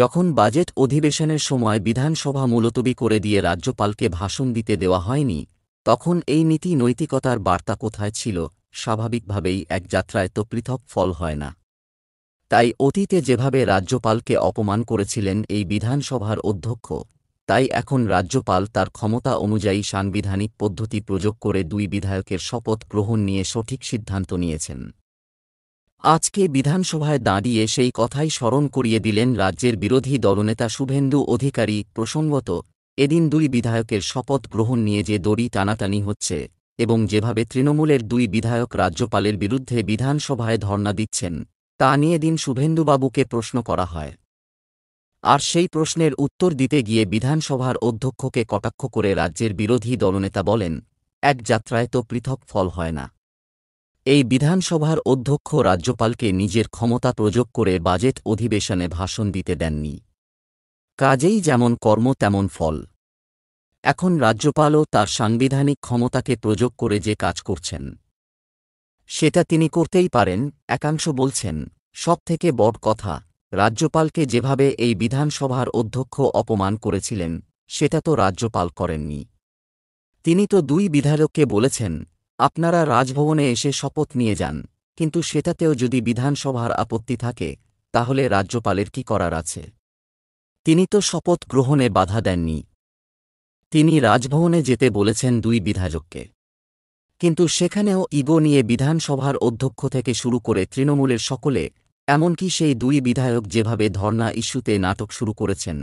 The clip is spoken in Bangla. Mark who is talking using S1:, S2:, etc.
S1: যখন বাজেট অধিবেশনের সময় বিধানসভা মুলতবি করে দিয়ে রাজ্যপালকে ভাষণ দিতে দেওয়া হয়নি তখন এই নীতি নৈতিকতার বার্তা কোথায় ছিল স্বাভাবিকভাবেই এক যাত্রায় তো পৃথক ফল হয় না তাই অতীতে যেভাবে রাজ্যপালকে অপমান করেছিলেন এই বিধানসভার অধ্যক্ষ তাই এখন রাজ্যপাল তার ক্ষমতা অনুযায়ী সাংবিধানিক পদ্ধতি প্রযোগ করে দুই বিধায়কের শপথ গ্রহণ নিয়ে সঠিক সিদ্ধান্ত নিয়েছেন আজকে বিধানসভায় দাঁড়িয়ে সেই কথাই স্মরণ করিয়ে দিলেন রাজ্যের বিরোধী দলনেতা শুভেন্দু অধিকারী প্রসঙ্গত এদিন দুই বিধায়কের শপথ গ্রহণ নিয়ে যে দড়ি টানাটানি হচ্ছে এবং যেভাবে তৃণমূলের দুই বিধায়ক রাজ্যপালের বিরুদ্ধে বিধানসভায় ধর্ণা দিচ্ছেন তা নিয়ে দিন শুভেন্দুবাবুকে প্রশ্ন করা হয় আর সেই প্রশ্নের উত্তর দিতে গিয়ে বিধানসভার অধ্যক্ষকে কটাক্ষ করে রাজ্যের বিরোধী দলনেতা বলেন এক যাত্রায় তো পৃথক ফল হয় না এই বিধানসভার অধ্যক্ষ রাজ্যপালকে নিজের ক্ষমতা প্রযোগ করে বাজেট অধিবেশনে ভাষণ দিতে দেননি কাজেই যেমন কর্ম তেমন ফল এখন রাজ্যপালও তার সাংবিধানিক ক্ষমতাকে প্রযোগ করে যে কাজ করছেন সেটা তিনি করতেই পারেন একাংশ বলছেন সবথেকে বড় কথা রাজ্যপালকে যেভাবে এই বিধানসভার অধ্যক্ষ অপমান করেছিলেন সেটা তো রাজ্যপাল করেননি তিনি তো দুই বিধায়ককে বলেছেন আপনারা রাজভবনে এসে শপথ নিয়ে যান কিন্তু সেটাতেও যদি বিধানসভার আপত্তি থাকে তাহলে রাজ্যপালের কি করার আছে তিনি তো শপথ গ্রহণে বাধা দেননি তিনি রাজভবনে যেতে বলেছেন দুই বিধায়ককে কিন্তু সেখানেও ইগো নিয়ে বিধানসভার অধ্যক্ষ থেকে শুরু করে তৃণমূলের সকলে এমনকি সেই দুই বিধায়ক যেভাবে ধর্না ইস্যুতে নাটক শুরু করেছেন